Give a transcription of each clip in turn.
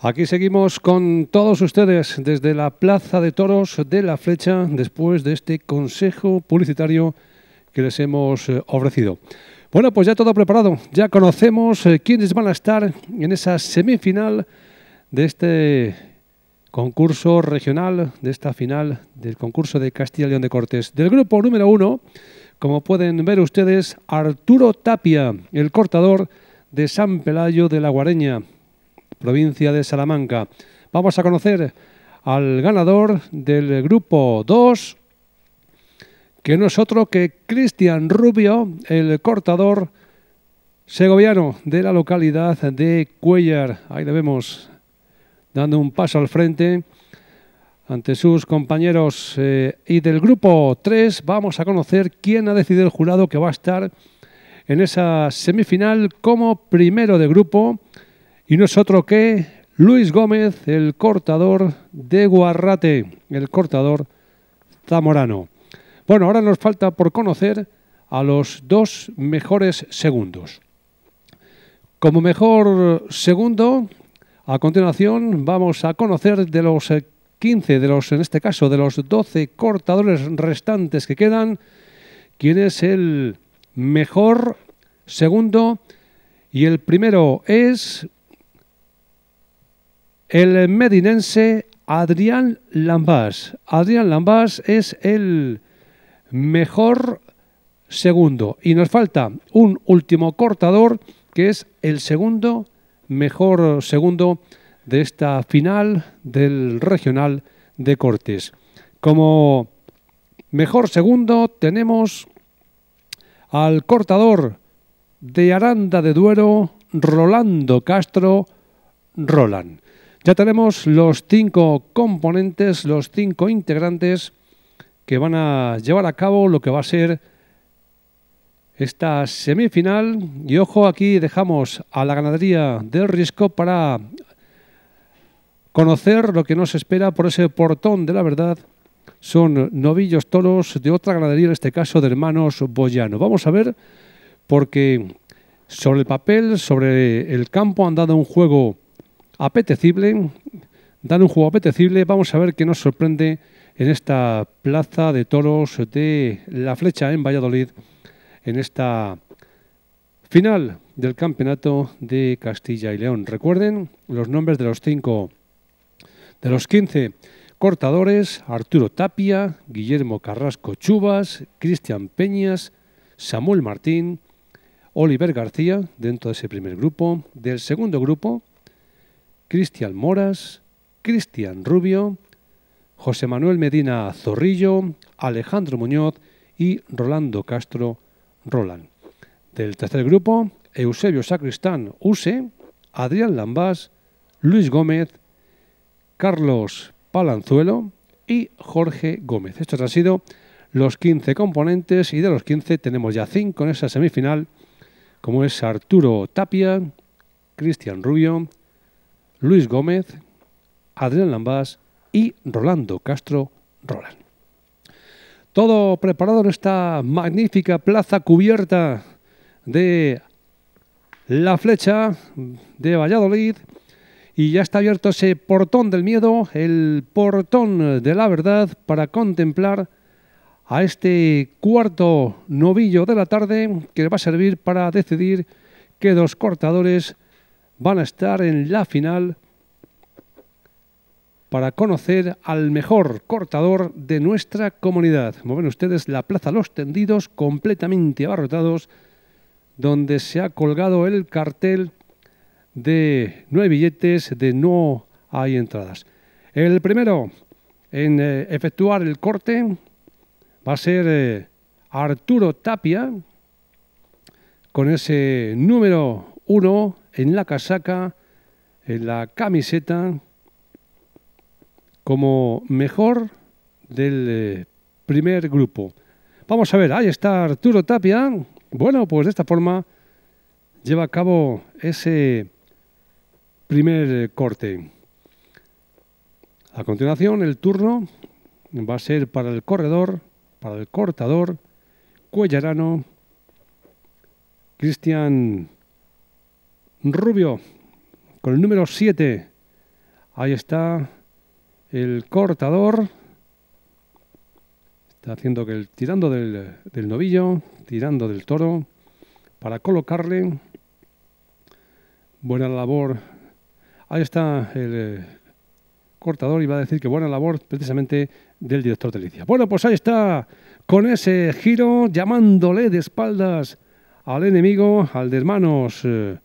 Aquí seguimos con todos ustedes desde la Plaza de Toros de la Flecha después de este consejo publicitario que les hemos eh, ofrecido. Bueno, pues ya todo preparado, ya conocemos eh, quiénes van a estar en esa semifinal de este concurso regional, de esta final del concurso de Castilla y León de Cortes. Del grupo número uno, como pueden ver ustedes, Arturo Tapia, el cortador de San Pelayo de la Guareña, provincia de Salamanca. Vamos a conocer al ganador del grupo 2, que no es otro que Cristian Rubio, el cortador segoviano de la localidad de Cuellar. Ahí le vemos dando un paso al frente ante sus compañeros. Eh, y del grupo 3 vamos a conocer quién ha decidido el jurado que va a estar en esa semifinal como primero de grupo y otro que Luis Gómez, el cortador de Guarrate, el cortador zamorano. Bueno, ahora nos falta por conocer a los dos mejores segundos. Como mejor segundo, a continuación vamos a conocer de los 15, de los, en este caso, de los 12 cortadores restantes que quedan, quién es el mejor segundo. Y el primero es el medinense Adrián Lambas. Adrián Lambás es el mejor segundo. Y nos falta un último cortador, que es el segundo mejor segundo de esta final del regional de Cortes. Como mejor segundo tenemos al cortador de Aranda de Duero, Rolando Castro Roland. Ya tenemos los cinco componentes, los cinco integrantes que van a llevar a cabo lo que va a ser esta semifinal. Y ojo, aquí dejamos a la ganadería del Risco para conocer lo que nos espera por ese portón de la verdad. Son novillos toros de otra ganadería, en este caso de hermanos Boyano. Vamos a ver, porque sobre el papel, sobre el campo han dado un juego apetecible, dan un juego apetecible. Vamos a ver qué nos sorprende en esta plaza de toros de La Flecha en Valladolid, en esta final del campeonato de Castilla y León. Recuerden los nombres de los cinco, de los 15 cortadores, Arturo Tapia, Guillermo Carrasco Chubas, Cristian Peñas, Samuel Martín, Oliver García, dentro de ese primer grupo. Del segundo grupo, Cristian Moras, Cristian Rubio, José Manuel Medina Zorrillo, Alejandro Muñoz y Rolando Castro Roland. Del tercer grupo, Eusebio Sacristán Use, Adrián Lambás, Luis Gómez, Carlos Palanzuelo y Jorge Gómez. Estos han sido los 15 componentes y de los 15 tenemos ya 5 en esa semifinal, como es Arturo Tapia, Cristian Rubio, Luis Gómez, Adrián Lambás y Rolando Castro Roland. Todo preparado en esta magnífica plaza cubierta de la flecha de Valladolid y ya está abierto ese portón del miedo, el portón de la verdad para contemplar a este cuarto novillo de la tarde que va a servir para decidir qué dos cortadores van a estar en la final para conocer al mejor cortador de nuestra comunidad. Como ven ustedes, la Plaza Los Tendidos, completamente abarrotados, donde se ha colgado el cartel de nueve billetes, de no hay entradas. El primero en eh, efectuar el corte va a ser eh, Arturo Tapia, con ese número uno en la casaca, en la camiseta, como mejor del eh, primer grupo. Vamos a ver, ahí está Arturo Tapia. Bueno, pues de esta forma lleva a cabo ese primer eh, corte. A continuación, el turno va a ser para el corredor, para el cortador, Cuellarano, Cristian Rubio, con el número 7. Ahí está el cortador. Está haciendo que el, tirando del, novillo, tirando del toro, para colocarle. Buena labor. Ahí está el eh, cortador y va a decir que buena labor precisamente del director de Licia. Bueno, pues ahí está, con ese giro, llamándole de espaldas al enemigo, al de hermanos. Eh,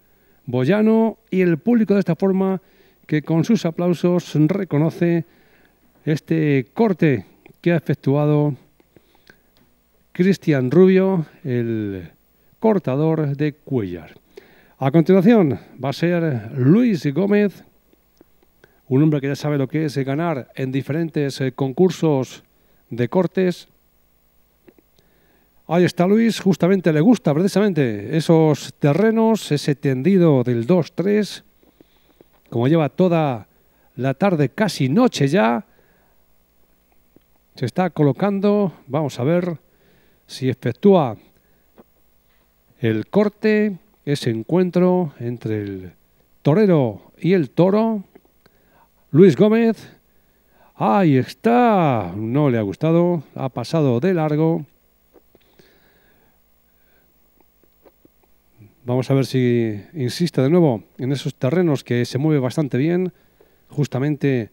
y el público de esta forma que con sus aplausos reconoce este corte que ha efectuado Cristian Rubio, el cortador de Cuellar. A continuación va a ser Luis Gómez, un hombre que ya sabe lo que es ganar en diferentes eh, concursos de cortes. Ahí está Luis, justamente le gusta precisamente esos terrenos, ese tendido del 2-3, como lleva toda la tarde, casi noche ya. Se está colocando, vamos a ver si efectúa el corte, ese encuentro entre el torero y el toro. Luis Gómez, ahí está, no le ha gustado, ha pasado de largo. Vamos a ver si insiste de nuevo en esos terrenos que se mueve bastante bien, justamente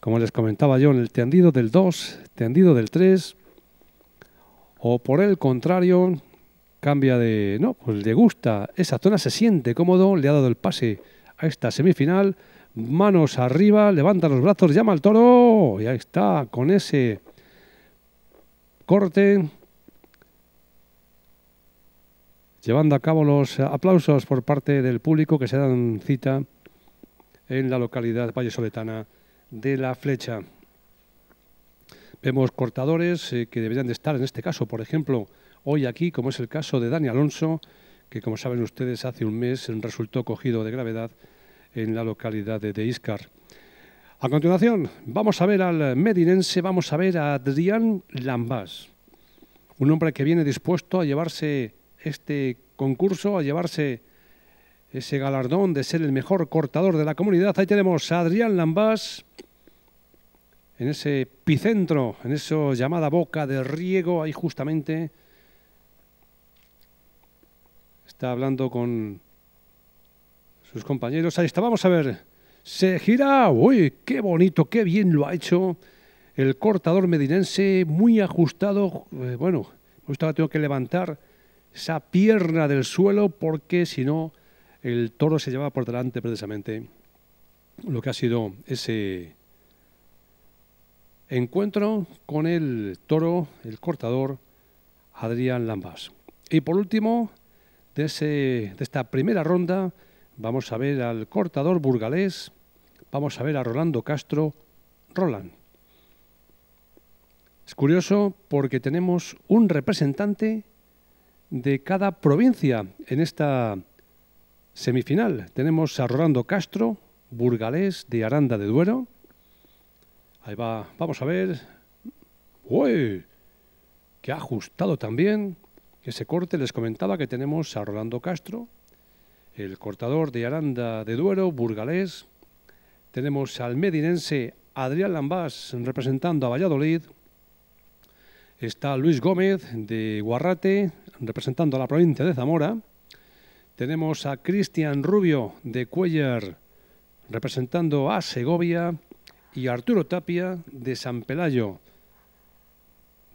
como les comentaba yo en el tendido del 2, tendido del 3, o por el contrario, cambia de, no, pues le gusta, esa zona se siente cómodo, le ha dado el pase a esta semifinal, manos arriba, levanta los brazos, llama al toro, y ahí está, con ese corte llevando a cabo los aplausos por parte del público que se dan cita en la localidad Valle Soletana de La Flecha. Vemos cortadores eh, que deberían de estar, en este caso, por ejemplo, hoy aquí, como es el caso de Dani Alonso, que como saben ustedes hace un mes resultó cogido de gravedad en la localidad de, de Iscar. A continuación, vamos a ver al medinense, vamos a ver a Adrián Lambas, un hombre que viene dispuesto a llevarse este concurso, a llevarse ese galardón de ser el mejor cortador de la comunidad. Ahí tenemos a Adrián Lambás en ese epicentro. en eso llamada boca de riego, ahí justamente está hablando con sus compañeros. Ahí está, vamos a ver. Se gira, uy, qué bonito, qué bien lo ha hecho el cortador medinense, muy ajustado. Eh, bueno, bueno, ahora tengo que levantar esa pierna del suelo porque si no el toro se llevaba por delante precisamente lo que ha sido ese encuentro con el toro, el cortador Adrián Lambas. Y por último, de, ese, de esta primera ronda, vamos a ver al cortador burgalés, vamos a ver a Rolando Castro, Roland. Es curioso porque tenemos un representante de cada provincia en esta semifinal. Tenemos a Rolando Castro, burgalés de Aranda de Duero. Ahí va, vamos a ver. ¡Uy! Que ha ajustado también. Ese corte les comentaba que tenemos a Rolando Castro, el cortador de Aranda de Duero, burgalés. Tenemos al medinense Adrián Lambás representando a Valladolid. Está Luis Gómez de Guarrate, representando a la provincia de Zamora. Tenemos a Cristian Rubio de Cuellar, representando a Segovia. Y Arturo Tapia de San Pelayo,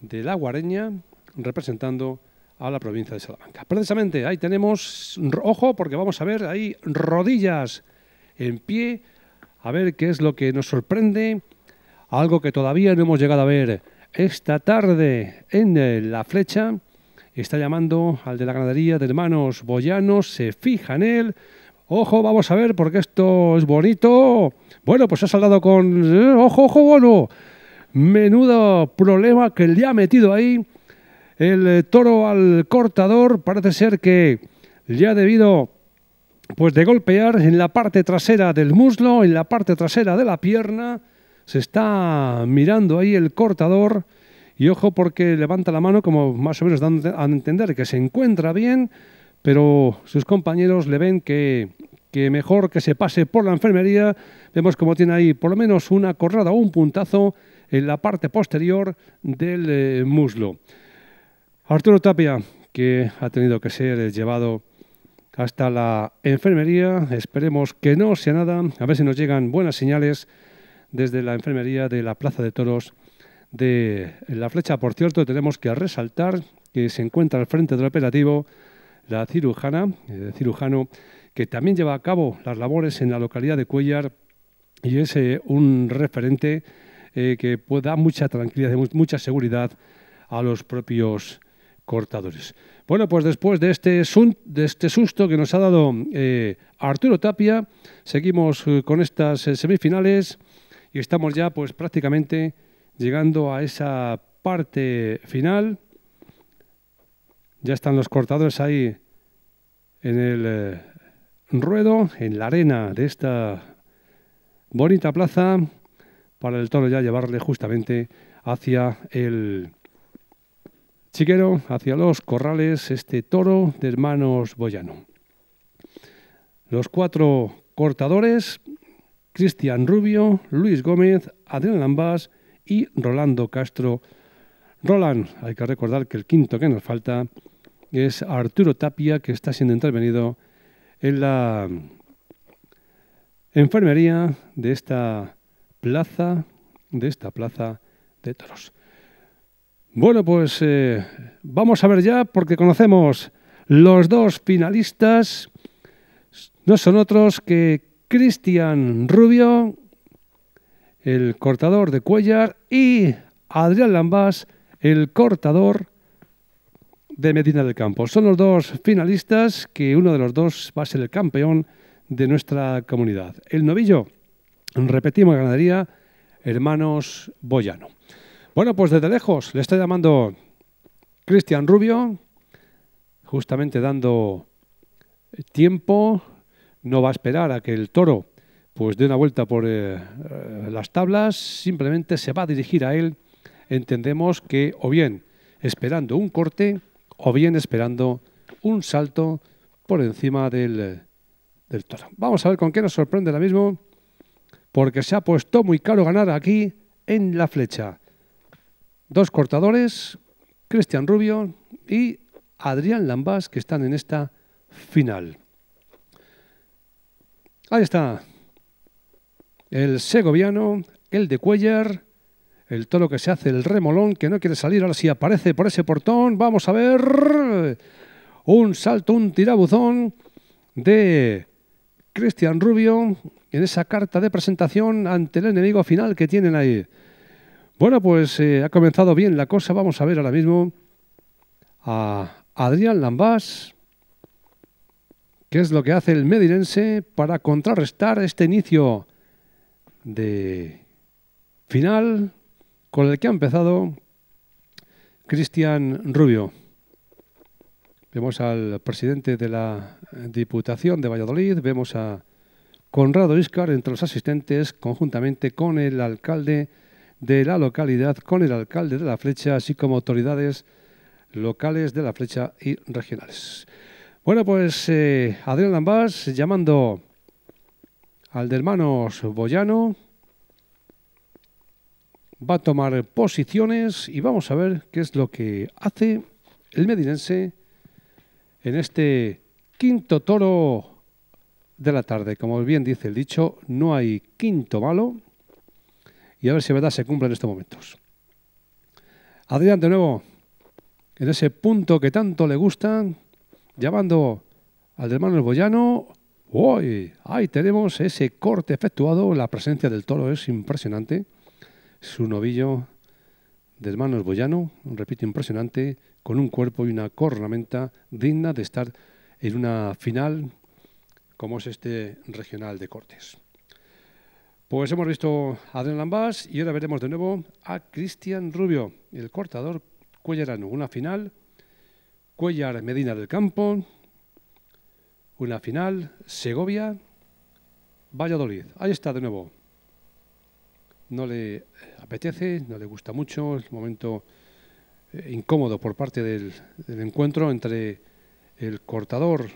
de La Guareña, representando a la provincia de Salamanca. Precisamente ahí tenemos, ojo, porque vamos a ver ahí rodillas en pie, a ver qué es lo que nos sorprende, algo que todavía no hemos llegado a ver esta tarde en eh, La Flecha está llamando al de la ganadería de hermanos Boyanos, se fija en él. Ojo, vamos a ver, porque esto es bonito. Bueno, pues ha saldado con... Eh, ojo, ojo, bueno, Menudo problema que le ha metido ahí el eh, toro al cortador. Parece ser que le ha debido pues de golpear en la parte trasera del muslo, en la parte trasera de la pierna se está mirando ahí el cortador y ojo porque levanta la mano como más o menos dando a entender que se encuentra bien, pero sus compañeros le ven que, mejor que se pase por la enfermería. Vemos como tiene ahí por lo menos una corrada o un puntazo en la parte posterior del eh, muslo. Arturo Tapia, que ha tenido que ser llevado hasta la enfermería. Esperemos que no sea nada. A ver si nos llegan buenas señales desde la enfermería de la Plaza de Toros de La Flecha. Por cierto, tenemos que resaltar que se encuentra al frente del operativo la cirujana, el eh, cirujano, que también lleva a cabo las labores en la localidad de Cuellar y es eh, un referente eh, que da mucha tranquilidad y mucha seguridad a los propios cortadores. Bueno, pues después de este, este susto que nos ha dado Arturo Tapia, seguimos con estas semifinales y estamos ya pues prácticamente llegando a esa parte final. Ya están los cortadores ahí en el eh, ruedo, en la arena de esta bonita plaza, para el toro ya llevarle justamente hacia el chiquero, hacia los corrales, este toro de hermanos Boyano. Los cuatro cortadores Cristian Rubio, Luis Gómez, Adrián Lambás y Rolando Castro. Roland, hay que recordar que el quinto que nos falta es Arturo Tapia, que está siendo intervenido en la enfermería de esta plaza, de esta plaza de toros. Bueno, pues eh, vamos a ver ya, porque conocemos los dos finalistas. No son otros que Cristian Rubio, el cortador de Cuellar, y Adrián Lambás, el cortador de Medina del Campo. Son los dos finalistas que uno de los dos va a ser el campeón de nuestra comunidad. El novillo, repetimos, ganadería Hermanos Boyano. Bueno, pues desde lejos le estoy llamando Cristian Rubio, justamente dando tiempo no va a esperar a que el toro pues dé una vuelta por eh, las tablas, simplemente se va a dirigir a él, entendemos que o bien esperando un corte o bien esperando un salto por encima del, del toro. Vamos a ver con qué nos sorprende ahora mismo, porque se ha puesto muy caro ganar aquí en la flecha. Dos cortadores, Cristian Rubio y Adrián Lambás, que están en esta final. Ahí está. El segoviano, el de Cuellar, el toro que se hace, el remolón que no quiere salir. Ahora sí aparece por ese portón. Vamos a ver. Un salto, un tirabuzón de Cristian Rubio en esa carta de presentación ante el enemigo final que tienen ahí. Bueno, pues eh, ha comenzado bien la cosa. Vamos a ver ahora mismo a Adrián Lambás ¿Qué es lo que hace el medirense para contrarrestar este inicio de final con el que ha empezado Cristian Rubio? Vemos al presidente de la Diputación de Valladolid, vemos a Conrado Iscar entre los asistentes, conjuntamente con el alcalde de la localidad, con el alcalde de la flecha, así como autoridades locales de la flecha y regionales. Bueno, pues eh, Adrián Lambas llamando al de hermanos Boyano. Va a tomar posiciones y vamos a ver qué es lo que hace el medinense en este quinto toro de la tarde. Como bien dice el dicho, no hay quinto malo. Y a ver si verdad se cumple en estos momentos. Adrián, de nuevo, en ese punto que tanto le gusta llamando al hermano el Boyano. ¡Uy! Ahí tenemos ese corte efectuado. La presencia del toro es impresionante. Su novillo del Manos Boyano, repito, impresionante, con un cuerpo y una cornamenta digna de estar en una final como es este regional de cortes. Pues hemos visto a Adrián Lambas y ahora veremos de nuevo a Cristian Rubio, el cortador cuellerano, una final Cuellar Medina del Campo, una final, Segovia, Valladolid. Ahí está de nuevo. No le eh, apetece, no le gusta mucho, el momento eh, incómodo por parte del, del encuentro entre el cortador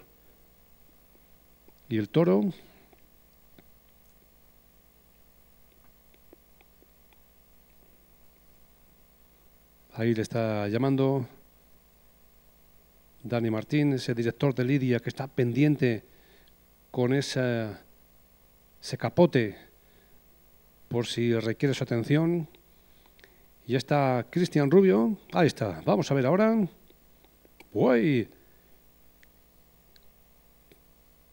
y el toro. Ahí le está llamando Dani Martín, ese director de Lidia que está pendiente con ese capote por si requiere su atención. Y está Cristian Rubio. Ahí está. Vamos a ver ahora. ¡Uy!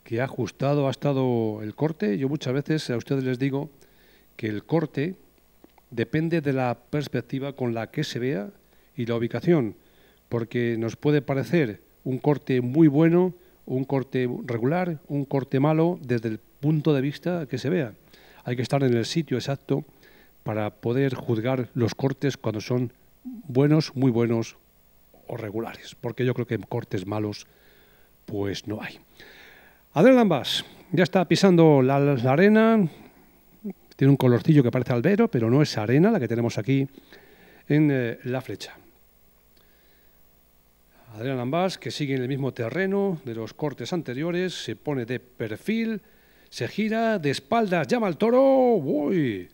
Que ha ajustado, ha estado el corte. Yo muchas veces a ustedes les digo que el corte depende de la perspectiva con la que se vea y la ubicación porque nos puede parecer un corte muy bueno, un corte regular, un corte malo, desde el punto de vista que se vea. Hay que estar en el sitio exacto para poder juzgar los cortes cuando son buenos, muy buenos o regulares, porque yo creo que cortes malos pues no hay. Adel ambas, ya está pisando la, arena, tiene un colorcillo que parece albero, pero no es arena la que tenemos aquí en eh, la flecha. Adrián Lambás que sigue en el mismo terreno de los cortes anteriores, se pone de perfil, se gira, de espaldas, llama al toro. ¡Uy!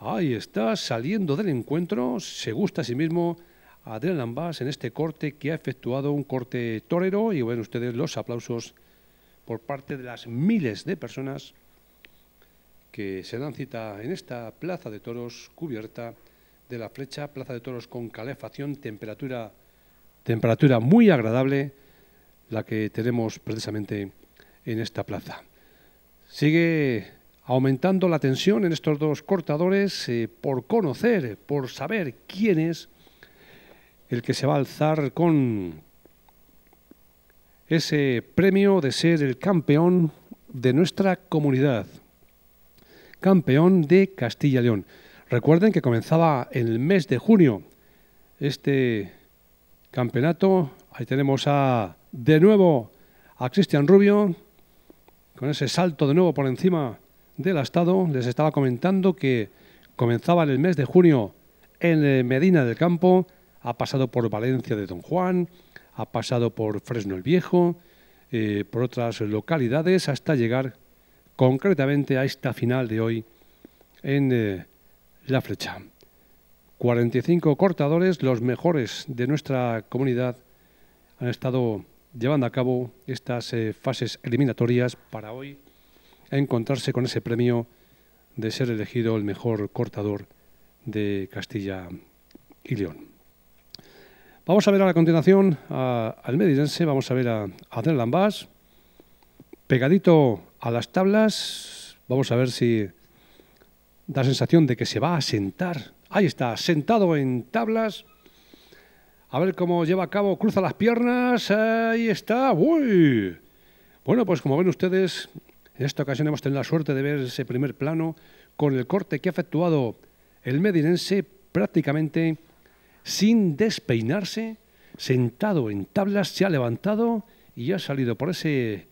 Ahí está, saliendo del encuentro, se gusta a sí mismo Adrián Ambas en este corte que ha efectuado un corte torero. Y bueno, ustedes los aplausos por parte de las miles de personas que se dan cita en esta plaza de toros cubierta de la flecha, plaza de toros con calefacción, temperatura temperatura muy agradable la que tenemos precisamente en esta plaza. Sigue aumentando la tensión en estos dos cortadores eh, por conocer, por saber quién es el que se va a alzar con ese premio de ser el campeón de nuestra comunidad, campeón de Castilla y León. Recuerden que comenzaba en el mes de junio este campeonato. Ahí tenemos a de nuevo a Cristian Rubio con ese salto de nuevo por encima del estado. Les estaba comentando que comenzaba en el mes de junio en eh, Medina del Campo, ha pasado por Valencia de Don Juan, ha pasado por Fresno el Viejo, eh, por otras localidades, hasta llegar concretamente a esta final de hoy en eh, La Flecha. 45 cortadores, los mejores de nuestra comunidad, han estado llevando a cabo estas eh, fases eliminatorias para hoy encontrarse con ese premio de ser elegido el mejor cortador de Castilla y León. Vamos a ver a la continuación al medirense, vamos a ver a, a Lambas. pegadito a las tablas, vamos a ver si da sensación de que se va a sentar Ahí está, sentado en tablas. A ver cómo lleva a cabo, cruza las piernas. Ahí está. ¡Uy! Bueno, pues como ven ustedes, en esta ocasión hemos tenido la suerte de ver ese primer plano con el corte que ha efectuado el medinense prácticamente sin despeinarse, sentado en tablas, se ha levantado y ha salido por ese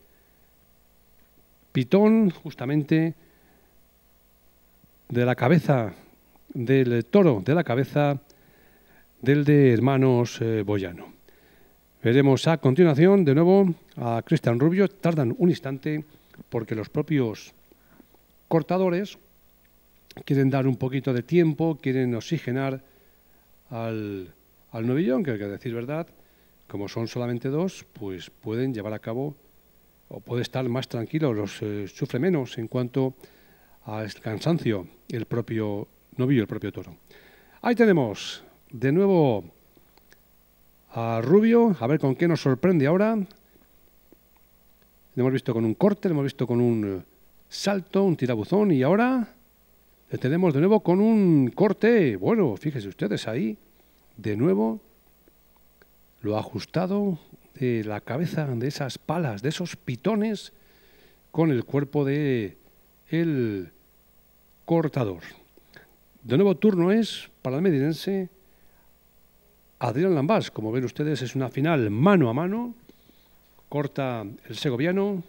pitón justamente de la cabeza del toro de la cabeza del de Hermanos eh, Boyano. Veremos a continuación de nuevo a Cristian Rubio. Tardan un instante porque los propios cortadores quieren dar un poquito de tiempo, quieren oxigenar al, al novillón, que hay que decir verdad, como son solamente dos, pues pueden llevar a cabo o puede estar más tranquilo, los eh, sufre menos en cuanto al cansancio el propio no vio el propio toro. Ahí tenemos de nuevo a Rubio, a ver con qué nos sorprende ahora. Lo hemos visto con un corte, lo hemos visto con un eh, salto, un tirabuzón y ahora le tenemos de nuevo con un corte. Bueno, fíjense ustedes ahí, de nuevo lo ajustado de la cabeza de esas palas, de esos pitones con el cuerpo de el cortador. De nuevo turno es para el medinense Adrián Lambas, Como ven ustedes, es una final mano a mano. Corta el segoviano,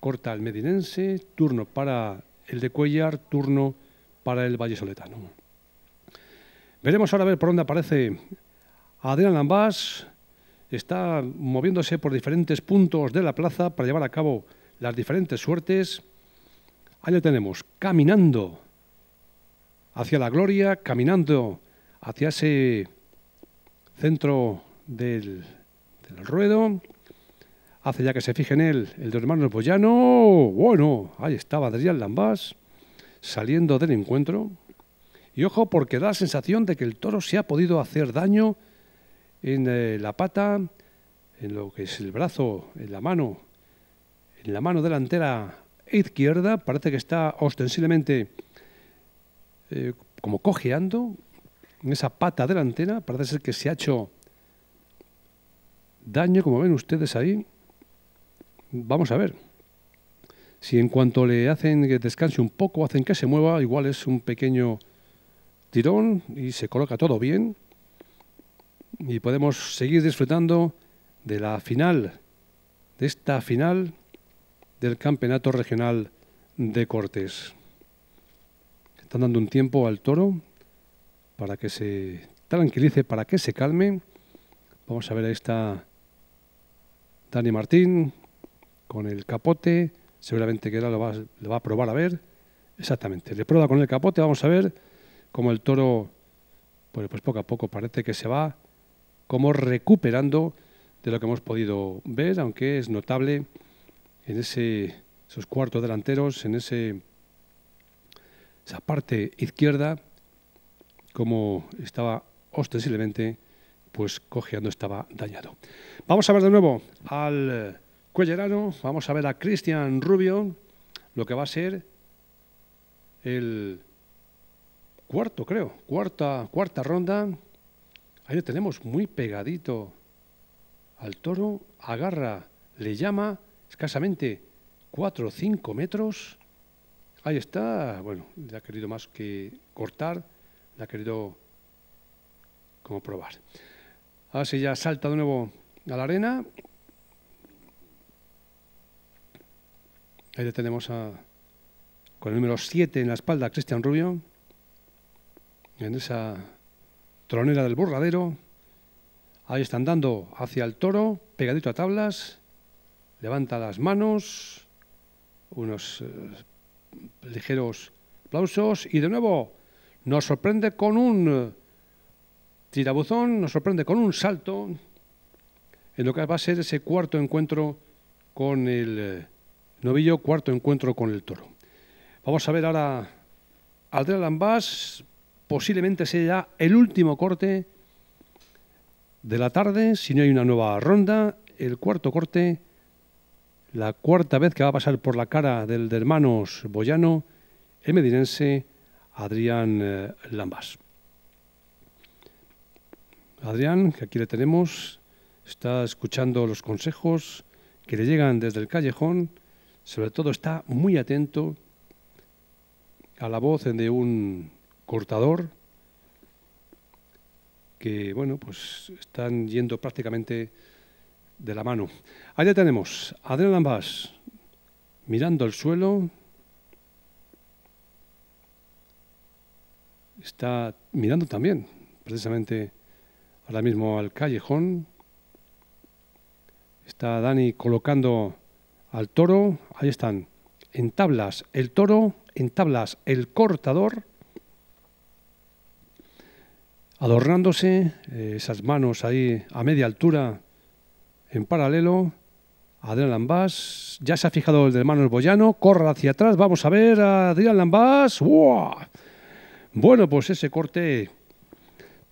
corta el medinense, turno para el de Cuellar, turno para el valle soletano. Veremos ahora a ver por dónde aparece Adrián Lambas. Está moviéndose por diferentes puntos de la plaza para llevar a cabo las diferentes suertes. Ahí lo tenemos, caminando hacia la gloria, caminando hacia ese centro del, ruedo. Hace ya que se fije en él el de hermanos Boyano. Bueno, ahí estaba Adrián Lambás saliendo del encuentro. Y ojo, porque da la sensación de que el toro se ha podido hacer daño en eh, la pata, en lo que es el brazo, en la mano, en la mano delantera izquierda. Parece que está ostensiblemente eh, como cojeando en esa pata delantera. Parece ser que se ha hecho daño, como ven ustedes ahí. Vamos a ver. Si en cuanto le hacen que descanse un poco, hacen que se mueva, igual es un pequeño tirón y se coloca todo bien. Y podemos seguir disfrutando de la final, de esta final del Campeonato Regional de Cortes. Están dando un tiempo al toro para que se tranquilice, para que se calme. Vamos a ver, ahí está Dani Martín con el capote. Seguramente que ahora lo va, a probar a ver. Exactamente, le prueba con el capote. Vamos a ver cómo el toro, pues, poco a poco parece que se va como recuperando de lo que hemos podido ver, aunque es notable en ese, esos cuartos delanteros, en ese esa parte izquierda, como estaba ostensiblemente, pues cojeando estaba dañado. Vamos a ver de nuevo al Cuellerano, vamos a ver a Cristian Rubio, lo que va a ser el cuarto, creo, cuarta, cuarta ronda. Ahí lo tenemos muy pegadito al toro, agarra, le llama escasamente 4 o 5 metros Ahí está, bueno, le ha querido más que cortar, le ha querido como probar. Ahora ya salta de nuevo a la arena. Ahí le tenemos a, con el número 7 en la espalda Cristian Rubio, en esa tronera del borradero. Ahí está andando hacia el toro, pegadito a tablas, levanta las manos, unos eh, ligeros aplausos y de nuevo nos sorprende con un eh, tirabuzón, nos sorprende con un salto en lo que va a ser ese cuarto encuentro con el eh, novillo, cuarto encuentro con el toro. Vamos a ver ahora Adrián Lambás, posiblemente sea el último corte de la tarde, si no hay una nueva ronda, el cuarto corte la cuarta vez que va a pasar por la cara del de hermanos Boyano, el medinense Adrián eh, Lambas. Adrián, que aquí le tenemos, está escuchando los consejos que le llegan desde el callejón, sobre todo está muy atento a la voz de un cortador que, bueno, pues están yendo prácticamente de la mano. Ahí ya tenemos, Adrián ambas mirando el suelo. Está mirando también, precisamente ahora mismo al callejón. Está Dani colocando al toro. Ahí están. En tablas el toro, en tablas el cortador. Adornándose eh, esas manos ahí a media altura en paralelo, Adrián Lambas. ya se ha fijado el de Manuel Boyano, corre hacia atrás, vamos a ver a Adrián Lambas. Bueno, pues ese corte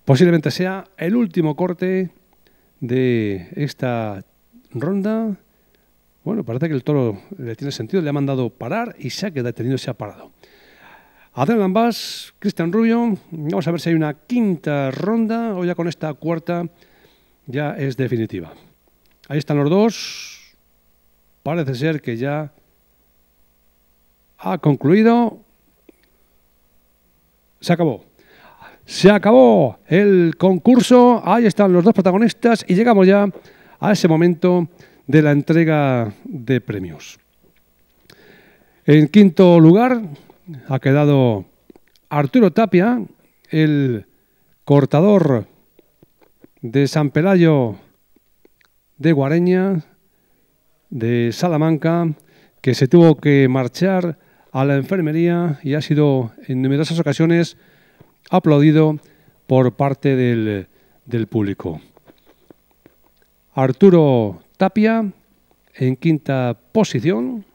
posiblemente sea el último corte de esta ronda. Bueno, parece que el toro le tiene sentido, le ha mandado parar y se ha quedado detenido, se ha parado. Adrián Lambas, Cristian Rubio, vamos a ver si hay una quinta ronda o ya con esta cuarta ya es definitiva. Ahí están los dos. Parece ser que ya ha concluido. Se acabó. Se acabó el concurso. Ahí están los dos protagonistas y llegamos ya a ese momento de la entrega de premios. En quinto lugar ha quedado Arturo Tapia, el cortador de San Pelayo de Guareña, de Salamanca, que se tuvo que marchar a la enfermería y ha sido en numerosas ocasiones aplaudido por parte del, público. Arturo Tapia en quinta posición.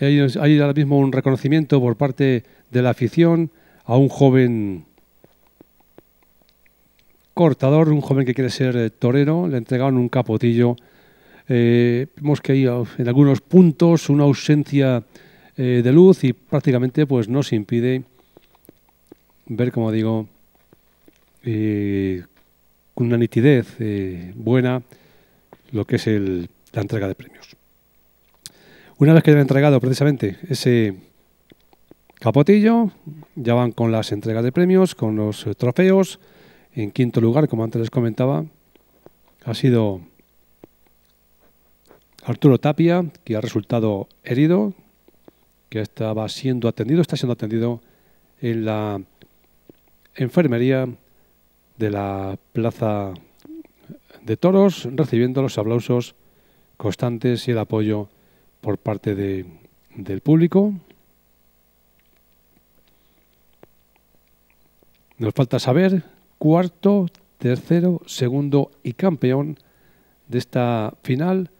Hay, hay ahora mismo un reconocimiento por parte de la afición a un joven cortador, un joven que quiere ser eh, torero, le entregaron un capotillo. vemos eh, que hay oh, en algunos puntos una ausencia eh, de luz y prácticamente pues se impide ver, como digo, con una nitidez buena lo que es la entrega de premios. Una vez que han entregado precisamente ese capotillo, ya van con las entregas de premios, con los trofeos, en quinto lugar, como antes les comentaba, ha sido Arturo Tapia, que ha resultado herido, que estaba siendo atendido, está siendo atendido en la enfermería de la Plaza de Toros, recibiendo los aplausos constantes y el apoyo por parte del público. Nos falta saber cuarto, tercero, segundo y campeón de esta final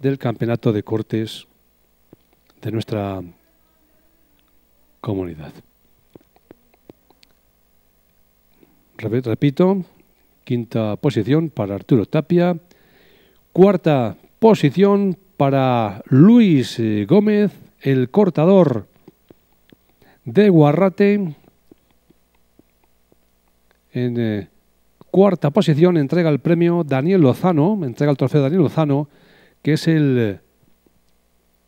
del campeonato de cortes de nuestra comunidad. Repito, quinta posición para Arturo Tapia, cuarta posición para Luis eh, Gómez, el cortador de Guarrate, en eh, cuarta posición entrega el premio Daniel Lozano, entrega el trofeo Daniel Lozano, que es el eh,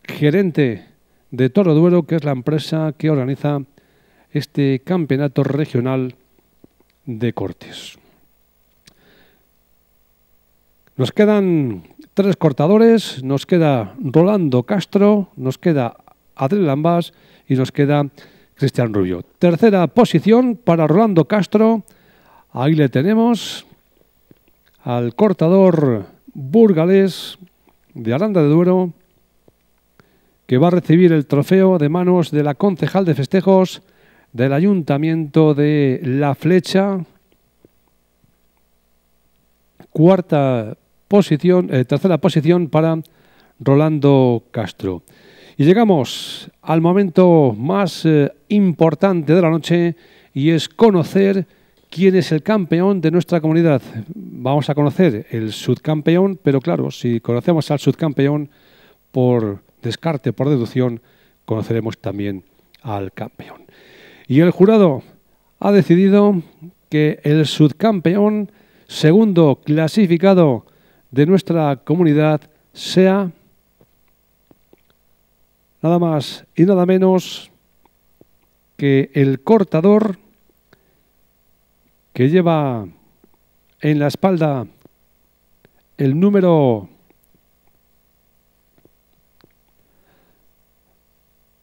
gerente de Toro Duero, que es la empresa que organiza este campeonato regional de cortes. Nos quedan tres cortadores, nos queda Rolando Castro, nos queda Adriel Lambas. y nos queda Cristian Rubio. Tercera posición para Rolando Castro, Ahí le tenemos al cortador burgalés de Aranda de Duero, que va a recibir el trofeo de manos de la concejal de festejos del Ayuntamiento de La Flecha. Cuarta posición, eh, tercera posición para Rolando Castro. Y llegamos al momento más eh, importante de la noche y es conocer quién es el campeón de nuestra comunidad. Vamos a conocer el subcampeón, pero claro, si conocemos al subcampeón por descarte, por deducción, conoceremos también al campeón. Y el jurado ha decidido que el subcampeón, segundo clasificado de nuestra comunidad, sea nada más y nada menos que el cortador que lleva en la espalda el número...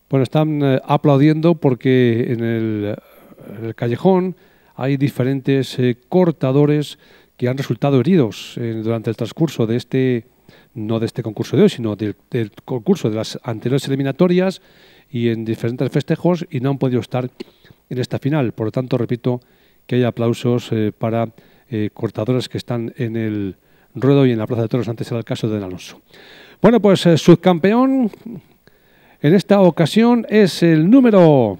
Bueno, están eh, aplaudiendo porque en el, callejón hay diferentes eh, cortadores que han resultado heridos eh, durante el transcurso de este, no de este concurso de hoy, sino del concurso de las anteriores eliminatorias y en diferentes festejos y no han podido estar en esta final. Por lo tanto, repito, que hay aplausos eh, para eh, cortadores que están en el ruedo y en la Plaza de Toros, antes era el caso de Alonso. Bueno, pues eh, subcampeón en esta ocasión es el número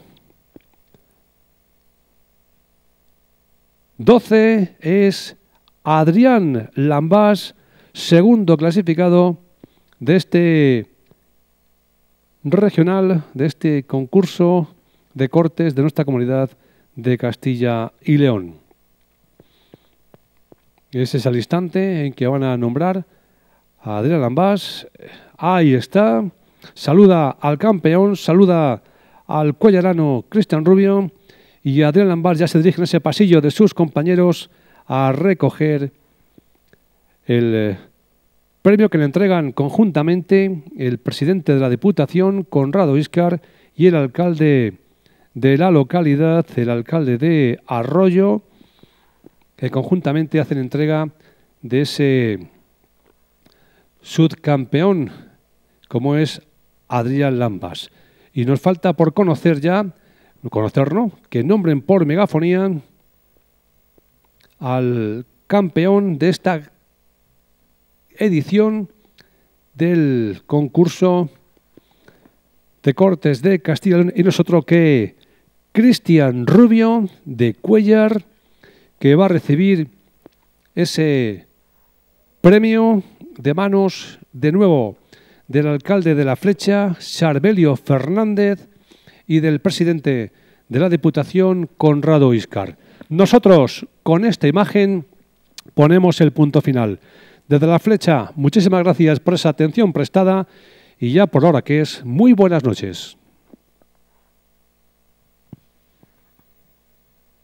12, es Adrián Lambás, segundo clasificado de este regional, de este concurso de cortes de nuestra comunidad de Castilla y León. Ese es el instante en que van a nombrar a Adrián Lambás. Ahí está. Saluda al campeón, saluda al cuellarano Cristian Rubio y Adrián Lambás ya se dirige en ese pasillo de sus compañeros a recoger el eh, premio que le entregan conjuntamente el presidente de la Diputación, Conrado Iscar, y el alcalde de la localidad, el alcalde de Arroyo, que conjuntamente hacen entrega de ese subcampeón, como es Adrián Lambas. Y nos falta por conocer ya, conocerlo que nombren por megafonía al campeón de esta edición del concurso de Cortes de Castilla y nosotros que Cristian Rubio de Cuellar, que va a recibir ese premio de manos de nuevo del alcalde de La Flecha, Charbelio Fernández, y del presidente de la Diputación, Conrado Iscar. Nosotros, con esta imagen, ponemos el punto final. Desde La Flecha, muchísimas gracias por esa atención prestada y ya por ahora que es, muy buenas noches.